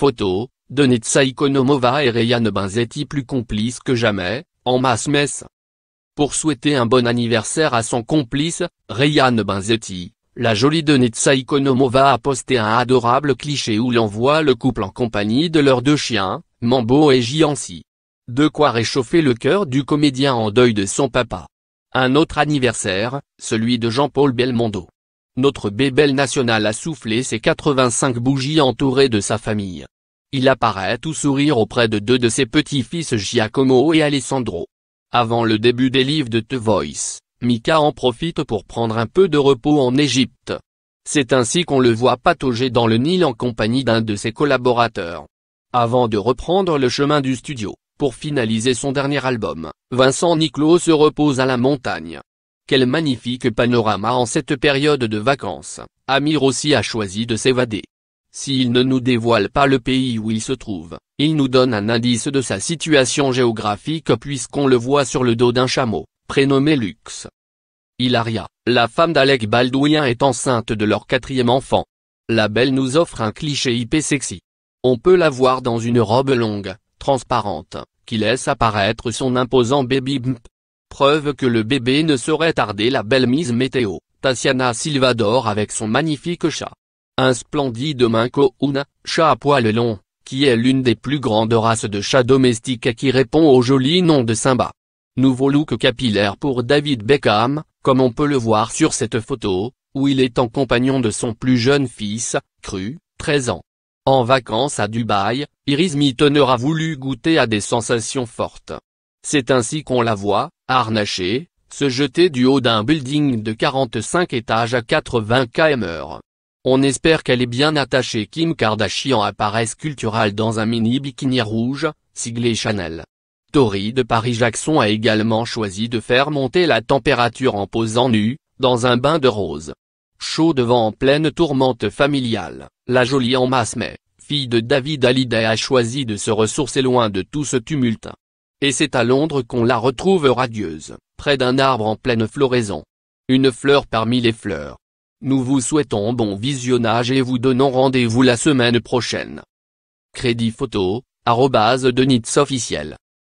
Photo, de Netsa Ikonomova et Ryan Benzetti plus complices que jamais, en masse messe. Pour souhaiter un bon anniversaire à son complice, Ryan Benzetti, la jolie de Netsa Ikonomova a posté un adorable cliché où l'on voit le couple en compagnie de leurs deux chiens, Mambo et Gianci. De quoi réchauffer le cœur du comédien en deuil de son papa. Un autre anniversaire, celui de Jean-Paul Belmondo notre bébel national a soufflé ses 85 bougies entourées de sa famille. Il apparaît tout sourire auprès de deux de ses petits-fils Giacomo et Alessandro. Avant le début des livres de The Voice, Mika en profite pour prendre un peu de repos en Égypte. C'est ainsi qu'on le voit patauger dans le Nil en compagnie d'un de ses collaborateurs. Avant de reprendre le chemin du studio, pour finaliser son dernier album, Vincent Niclot se repose à la montagne. Quel magnifique panorama en cette période de vacances. Amir aussi a choisi de s'évader. S'il ne nous dévoile pas le pays où il se trouve, il nous donne un indice de sa situation géographique puisqu'on le voit sur le dos d'un chameau, prénommé Lux. Hilaria, la femme d'Alec Baldouin est enceinte de leur quatrième enfant. La belle nous offre un cliché IP sexy. On peut la voir dans une robe longue, transparente, qui laisse apparaître son imposant baby bump, Preuve que le bébé ne saurait tarder la belle mise météo, Tatiana Silvador avec son magnifique chat. Un splendide Minko Una, chat à poil long, qui est l'une des plus grandes races de chats domestiques et qui répond au joli nom de Simba. Nouveau look capillaire pour David Beckham, comme on peut le voir sur cette photo, où il est en compagnon de son plus jeune fils, Cru, 13 ans. En vacances à Dubaï, Iris Meeton a voulu goûter à des sensations fortes. C'est ainsi qu'on la voit, Arnaché, se jeter du haut d'un building de 45 étages à 80 km/h. On espère qu'elle est bien attachée Kim Kardashian apparaît sculpturale dans un mini bikini rouge, siglé Chanel. Tori de Paris Jackson a également choisi de faire monter la température en posant nue, dans un bain de rose. Chaud devant en pleine tourmente familiale, la jolie en masse mais, fille de David Hallyday a choisi de se ressourcer loin de tout ce tumulte. Et c'est à Londres qu'on la retrouve radieuse, près d'un arbre en pleine floraison. Une fleur parmi les fleurs. Nous vous souhaitons bon visionnage et vous donnons rendez-vous la semaine prochaine. Crédit photo, arrobase de officiel.